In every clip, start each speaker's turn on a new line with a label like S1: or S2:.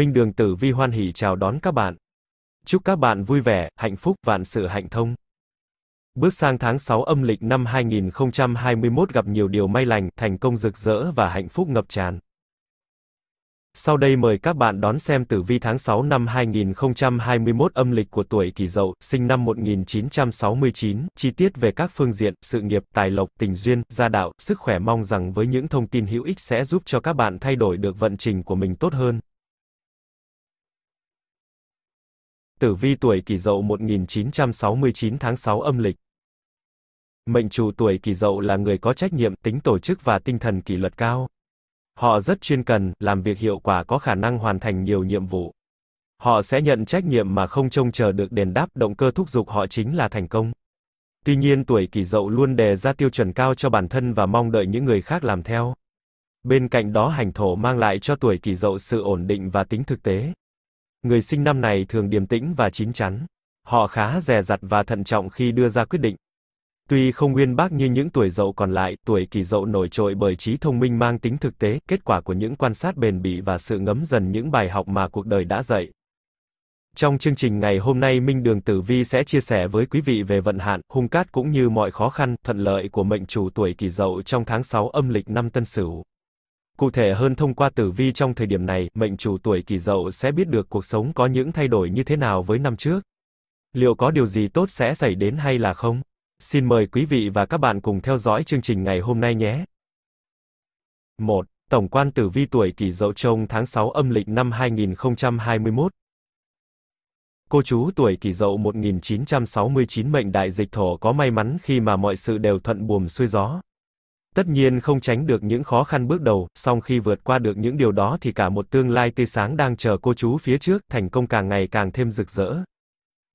S1: Minh Đường Tử Vi hoan hỉ chào đón các bạn. Chúc các bạn vui vẻ, hạnh phúc, vạn sự hạnh thông. Bước sang tháng 6 âm lịch năm 2021 gặp nhiều điều may lành, thành công rực rỡ và hạnh phúc ngập tràn. Sau đây mời các bạn đón xem tử vi tháng 6 năm 2021 âm lịch của tuổi Kỷ Dậu, sinh năm 1969, chi tiết về các phương diện, sự nghiệp, tài lộc, tình duyên, gia đạo, sức khỏe mong rằng với những thông tin hữu ích sẽ giúp cho các bạn thay đổi được vận trình của mình tốt hơn, tử vi tuổi kỷ dậu 1969 tháng 6 âm lịch. Mệnh chủ tuổi kỷ dậu là người có trách nhiệm, tính tổ chức và tinh thần kỷ luật cao. Họ rất chuyên cần, làm việc hiệu quả có khả năng hoàn thành nhiều nhiệm vụ. Họ sẽ nhận trách nhiệm mà không trông chờ được đền đáp, động cơ thúc giục họ chính là thành công. Tuy nhiên tuổi kỷ dậu luôn đề ra tiêu chuẩn cao cho bản thân và mong đợi những người khác làm theo. Bên cạnh đó hành thổ mang lại cho tuổi kỷ dậu sự ổn định và tính thực tế. Người sinh năm này thường điềm tĩnh và chín chắn. Họ khá dè dặt và thận trọng khi đưa ra quyết định. Tuy không uyên bác như những tuổi dậu còn lại, tuổi kỷ dậu nổi trội bởi trí thông minh mang tính thực tế, kết quả của những quan sát bền bỉ và sự ngấm dần những bài học mà cuộc đời đã dạy. Trong chương trình ngày hôm nay Minh Đường Tử Vi sẽ chia sẻ với quý vị về vận hạn, hung cát cũng như mọi khó khăn, thuận lợi của mệnh chủ tuổi kỷ dậu trong tháng 6 âm lịch năm Tân Sửu. Cụ thể hơn thông qua tử vi trong thời điểm này, mệnh chủ tuổi kỷ dậu sẽ biết được cuộc sống có những thay đổi như thế nào với năm trước. Liệu có điều gì tốt sẽ xảy đến hay là không? Xin mời quý vị và các bạn cùng theo dõi chương trình ngày hôm nay nhé. 1. Tổng quan tử vi tuổi kỷ dậu trông tháng 6 âm lịch năm 2021 Cô chú tuổi kỷ dậu 1969 mệnh đại dịch thổ có may mắn khi mà mọi sự đều thuận buồm xuôi gió, Tất nhiên không tránh được những khó khăn bước đầu, song khi vượt qua được những điều đó thì cả một tương lai tươi sáng đang chờ cô chú phía trước, thành công càng ngày càng thêm rực rỡ.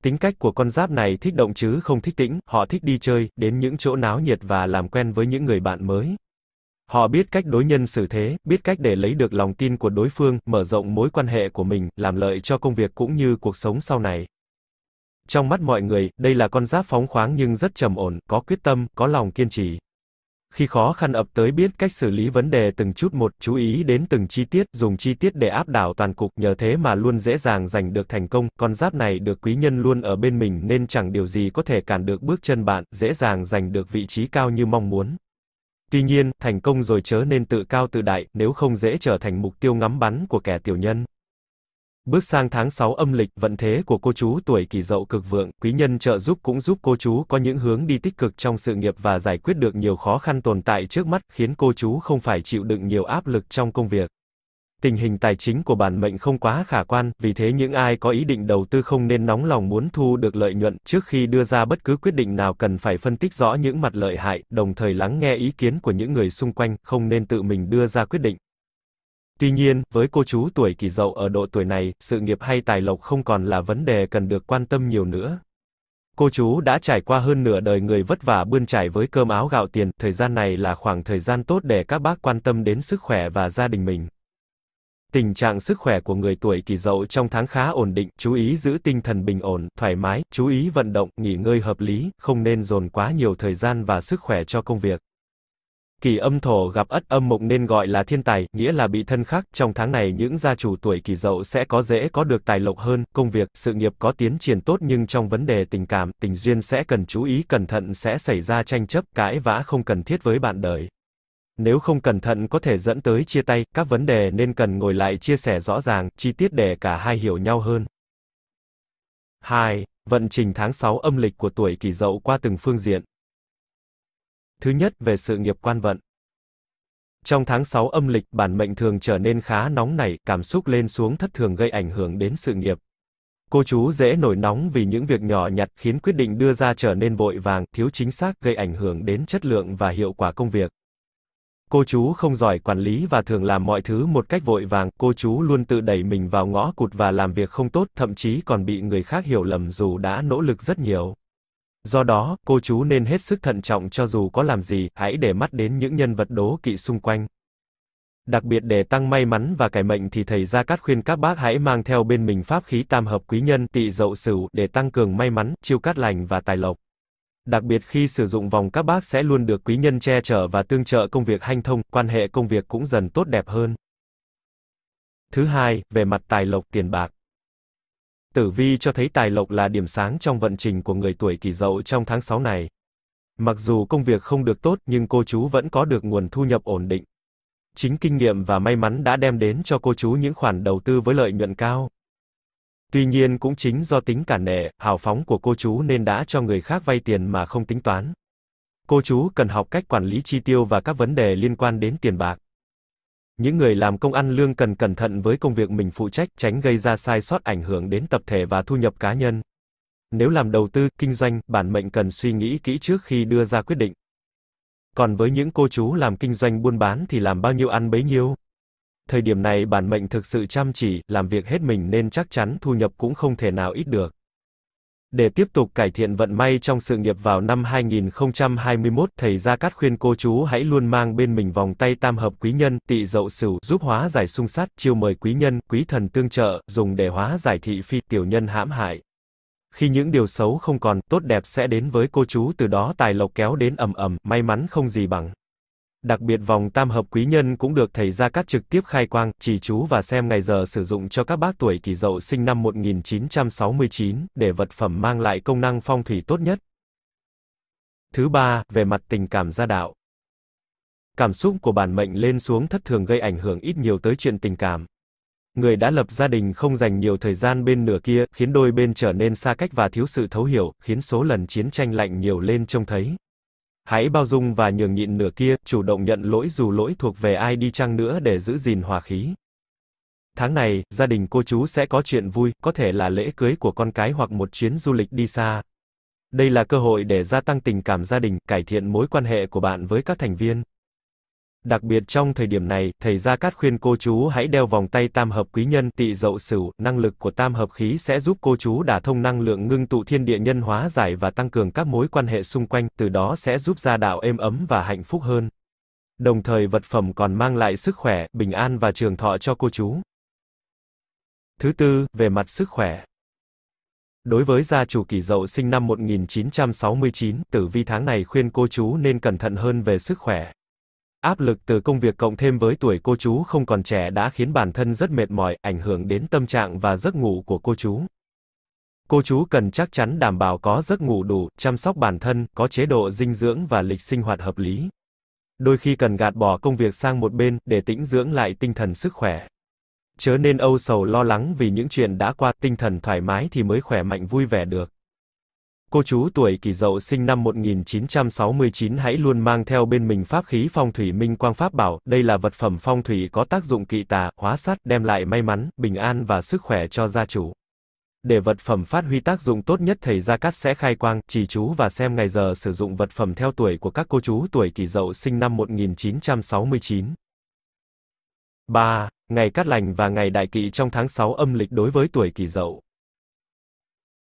S1: Tính cách của con giáp này thích động chứ không thích tĩnh, họ thích đi chơi, đến những chỗ náo nhiệt và làm quen với những người bạn mới. Họ biết cách đối nhân xử thế, biết cách để lấy được lòng tin của đối phương, mở rộng mối quan hệ của mình, làm lợi cho công việc cũng như cuộc sống sau này. Trong mắt mọi người, đây là con giáp phóng khoáng nhưng rất trầm ổn, có quyết tâm, có lòng kiên trì. Khi khó khăn ập tới biết cách xử lý vấn đề từng chút một, chú ý đến từng chi tiết, dùng chi tiết để áp đảo toàn cục, nhờ thế mà luôn dễ dàng giành được thành công, con giáp này được quý nhân luôn ở bên mình nên chẳng điều gì có thể cản được bước chân bạn, dễ dàng giành được vị trí cao như mong muốn. Tuy nhiên, thành công rồi chớ nên tự cao tự đại, nếu không dễ trở thành mục tiêu ngắm bắn của kẻ tiểu nhân. Bước sang tháng 6 âm lịch, vận thế của cô chú tuổi kỷ dậu cực vượng, quý nhân trợ giúp cũng giúp cô chú có những hướng đi tích cực trong sự nghiệp và giải quyết được nhiều khó khăn tồn tại trước mắt, khiến cô chú không phải chịu đựng nhiều áp lực trong công việc. Tình hình tài chính của bản mệnh không quá khả quan, vì thế những ai có ý định đầu tư không nên nóng lòng muốn thu được lợi nhuận, trước khi đưa ra bất cứ quyết định nào cần phải phân tích rõ những mặt lợi hại, đồng thời lắng nghe ý kiến của những người xung quanh, không nên tự mình đưa ra quyết định. Tuy nhiên, với cô chú tuổi kỷ dậu ở độ tuổi này, sự nghiệp hay tài lộc không còn là vấn đề cần được quan tâm nhiều nữa. Cô chú đã trải qua hơn nửa đời người vất vả bươn trải với cơm áo gạo tiền, thời gian này là khoảng thời gian tốt để các bác quan tâm đến sức khỏe và gia đình mình. Tình trạng sức khỏe của người tuổi kỷ dậu trong tháng khá ổn định, chú ý giữ tinh thần bình ổn, thoải mái, chú ý vận động, nghỉ ngơi hợp lý, không nên dồn quá nhiều thời gian và sức khỏe cho công việc kỳ âm thổ gặp ất âm mộc nên gọi là thiên tài, nghĩa là bị thân khắc, trong tháng này những gia chủ tuổi kỷ dậu sẽ có dễ có được tài lộc hơn, công việc, sự nghiệp có tiến triển tốt nhưng trong vấn đề tình cảm, tình duyên sẽ cần chú ý cẩn thận sẽ xảy ra tranh chấp, cãi vã không cần thiết với bạn đời. Nếu không cẩn thận có thể dẫn tới chia tay, các vấn đề nên cần ngồi lại chia sẻ rõ ràng, chi tiết để cả hai hiểu nhau hơn. 2. Vận trình tháng 6 âm lịch của tuổi kỷ dậu qua từng phương diện. Thứ nhất, về sự nghiệp quan vận. Trong tháng 6 âm lịch, bản mệnh thường trở nên khá nóng nảy, cảm xúc lên xuống thất thường gây ảnh hưởng đến sự nghiệp. Cô chú dễ nổi nóng vì những việc nhỏ nhặt khiến quyết định đưa ra trở nên vội vàng, thiếu chính xác gây ảnh hưởng đến chất lượng và hiệu quả công việc. Cô chú không giỏi quản lý và thường làm mọi thứ một cách vội vàng, cô chú luôn tự đẩy mình vào ngõ cụt và làm việc không tốt, thậm chí còn bị người khác hiểu lầm dù đã nỗ lực rất nhiều. Do đó, cô chú nên hết sức thận trọng cho dù có làm gì, hãy để mắt đến những nhân vật đố kỵ xung quanh. Đặc biệt để tăng may mắn và cải mệnh thì thầy Gia Cát khuyên các bác hãy mang theo bên mình pháp khí tam hợp quý nhân tị dậu sửu để tăng cường may mắn, chiêu cát lành và tài lộc. Đặc biệt khi sử dụng vòng các bác sẽ luôn được quý nhân che chở và tương trợ công việc hanh thông, quan hệ công việc cũng dần tốt đẹp hơn. Thứ hai, về mặt tài lộc tiền bạc. Tử vi cho thấy tài lộc là điểm sáng trong vận trình của người tuổi kỷ dậu trong tháng 6 này. Mặc dù công việc không được tốt nhưng cô chú vẫn có được nguồn thu nhập ổn định. Chính kinh nghiệm và may mắn đã đem đến cho cô chú những khoản đầu tư với lợi nhuận cao. Tuy nhiên cũng chính do tính cản nệ, hào phóng của cô chú nên đã cho người khác vay tiền mà không tính toán. Cô chú cần học cách quản lý chi tiêu và các vấn đề liên quan đến tiền bạc những người làm công ăn lương cần cẩn thận với công việc mình phụ trách, tránh gây ra sai sót ảnh hưởng đến tập thể và thu nhập cá nhân. Nếu làm đầu tư, kinh doanh, bản mệnh cần suy nghĩ kỹ trước khi đưa ra quyết định. Còn với những cô chú làm kinh doanh buôn bán thì làm bao nhiêu ăn bấy nhiêu. Thời điểm này bản mệnh thực sự chăm chỉ, làm việc hết mình nên chắc chắn thu nhập cũng không thể nào ít được. Để tiếp tục cải thiện vận may trong sự nghiệp vào năm 2021, thầy Gia Cát khuyên cô chú hãy luôn mang bên mình vòng tay tam hợp quý nhân, tị dậu sửu, giúp hóa giải xung sát, chiêu mời quý nhân, quý thần tương trợ, dùng để hóa giải thị phi tiểu nhân hãm hại. Khi những điều xấu không còn, tốt đẹp sẽ đến với cô chú từ đó tài lộc kéo đến ầm ầm, may mắn không gì bằng. Đặc biệt vòng tam hợp quý nhân cũng được thầy Gia Cát trực tiếp khai quang, chỉ chú và xem ngày giờ sử dụng cho các bác tuổi kỷ dậu sinh năm 1969, để vật phẩm mang lại công năng phong thủy tốt nhất. Thứ ba, về mặt tình cảm gia đạo. Cảm xúc của bản mệnh lên xuống thất thường gây ảnh hưởng ít nhiều tới chuyện tình cảm. Người đã lập gia đình không dành nhiều thời gian bên nửa kia, khiến đôi bên trở nên xa cách và thiếu sự thấu hiểu, khiến số lần chiến tranh lạnh nhiều lên trông thấy. Hãy bao dung và nhường nhịn nửa kia, chủ động nhận lỗi dù lỗi thuộc về ai đi chăng nữa để giữ gìn hòa khí. Tháng này, gia đình cô chú sẽ có chuyện vui, có thể là lễ cưới của con cái hoặc một chuyến du lịch đi xa. Đây là cơ hội để gia tăng tình cảm gia đình, cải thiện mối quan hệ của bạn với các thành viên. Đặc biệt trong thời điểm này, thầy Gia Cát khuyên cô chú hãy đeo vòng tay tam hợp quý nhân tị dậu sửu, năng lực của tam hợp khí sẽ giúp cô chú đả thông năng lượng ngưng tụ thiên địa nhân hóa giải và tăng cường các mối quan hệ xung quanh, từ đó sẽ giúp gia đạo êm ấm và hạnh phúc hơn. Đồng thời vật phẩm còn mang lại sức khỏe, bình an và trường thọ cho cô chú. Thứ tư, về mặt sức khỏe. Đối với gia chủ kỷ dậu sinh năm 1969, tử vi tháng này khuyên cô chú nên cẩn thận hơn về sức khỏe. Áp lực từ công việc cộng thêm với tuổi cô chú không còn trẻ đã khiến bản thân rất mệt mỏi, ảnh hưởng đến tâm trạng và giấc ngủ của cô chú. Cô chú cần chắc chắn đảm bảo có giấc ngủ đủ, chăm sóc bản thân, có chế độ dinh dưỡng và lịch sinh hoạt hợp lý. Đôi khi cần gạt bỏ công việc sang một bên để tĩnh dưỡng lại tinh thần sức khỏe. Chớ nên âu sầu lo lắng vì những chuyện đã qua, tinh thần thoải mái thì mới khỏe mạnh vui vẻ được cô chú tuổi kỷ dậu sinh năm 1969 hãy luôn mang theo bên mình pháp khí phong thủy minh quang pháp bảo, đây là vật phẩm phong thủy có tác dụng kỵ tà, hóa sát, đem lại may mắn, bình an và sức khỏe cho gia chủ. Để vật phẩm phát huy tác dụng tốt nhất thầy Gia Cát sẽ khai quang, chỉ chú và xem ngày giờ sử dụng vật phẩm theo tuổi của các cô chú tuổi kỷ dậu sinh năm 1969. 3. Ngày cát lành và ngày đại kỵ trong tháng 6 âm lịch đối với tuổi kỷ dậu.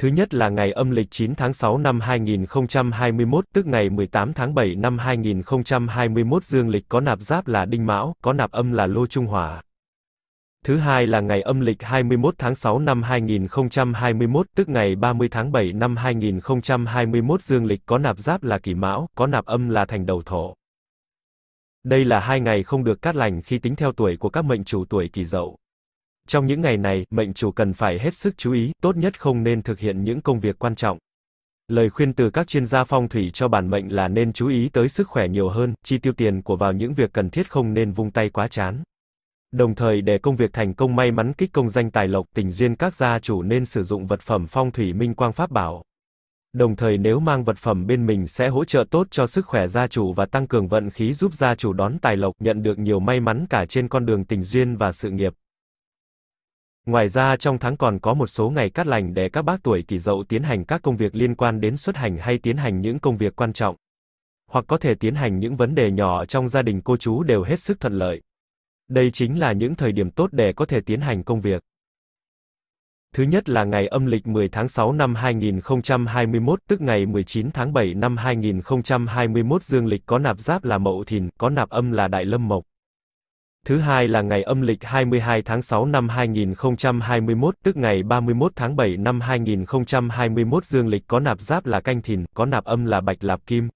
S1: Thứ nhất là ngày âm lịch 9 tháng 6 năm 2021, tức ngày 18 tháng 7 năm 2021 dương lịch có nạp giáp là Đinh Mão, có nạp âm là Lô Trung Hòa. Thứ hai là ngày âm lịch 21 tháng 6 năm 2021, tức ngày 30 tháng 7 năm 2021 dương lịch có nạp giáp là Kỷ Mão, có nạp âm là Thành Đầu Thổ. Đây là hai ngày không được cát lành khi tính theo tuổi của các mệnh chủ tuổi Kỷ Dậu. Trong những ngày này, mệnh chủ cần phải hết sức chú ý, tốt nhất không nên thực hiện những công việc quan trọng. Lời khuyên từ các chuyên gia phong thủy cho bản mệnh là nên chú ý tới sức khỏe nhiều hơn, chi tiêu tiền của vào những việc cần thiết không nên vung tay quá chán. Đồng thời để công việc thành công may mắn kích công danh tài lộc tình duyên các gia chủ nên sử dụng vật phẩm phong thủy minh quang pháp bảo. Đồng thời nếu mang vật phẩm bên mình sẽ hỗ trợ tốt cho sức khỏe gia chủ và tăng cường vận khí giúp gia chủ đón tài lộc nhận được nhiều may mắn cả trên con đường tình duyên và sự nghiệp. Ngoài ra trong tháng còn có một số ngày cát lành để các bác tuổi kỷ dậu tiến hành các công việc liên quan đến xuất hành hay tiến hành những công việc quan trọng. Hoặc có thể tiến hành những vấn đề nhỏ trong gia đình cô chú đều hết sức thuận lợi. Đây chính là những thời điểm tốt để có thể tiến hành công việc. Thứ nhất là ngày âm lịch 10 tháng 6 năm 2021, tức ngày 19 tháng 7 năm 2021 dương lịch có nạp giáp là Mậu Thìn, có nạp âm là Đại Lâm Mộc. Thứ hai là ngày âm lịch 22 tháng 6 năm 2021, tức ngày 31 tháng 7 năm 2021 dương lịch có nạp giáp là canh thìn, có nạp âm là bạch lạp kim.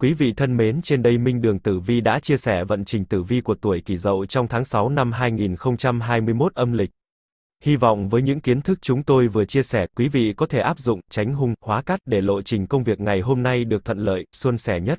S1: Quý vị thân mến, trên đây Minh Đường Tử Vi đã chia sẻ vận trình tử vi của tuổi kỷ dậu trong tháng 6 năm 2021 âm lịch. Hy vọng với những kiến thức chúng tôi vừa chia sẻ, quý vị có thể áp dụng, tránh hung, hóa cát để lộ trình công việc ngày hôm nay được thuận lợi, suôn sẻ nhất.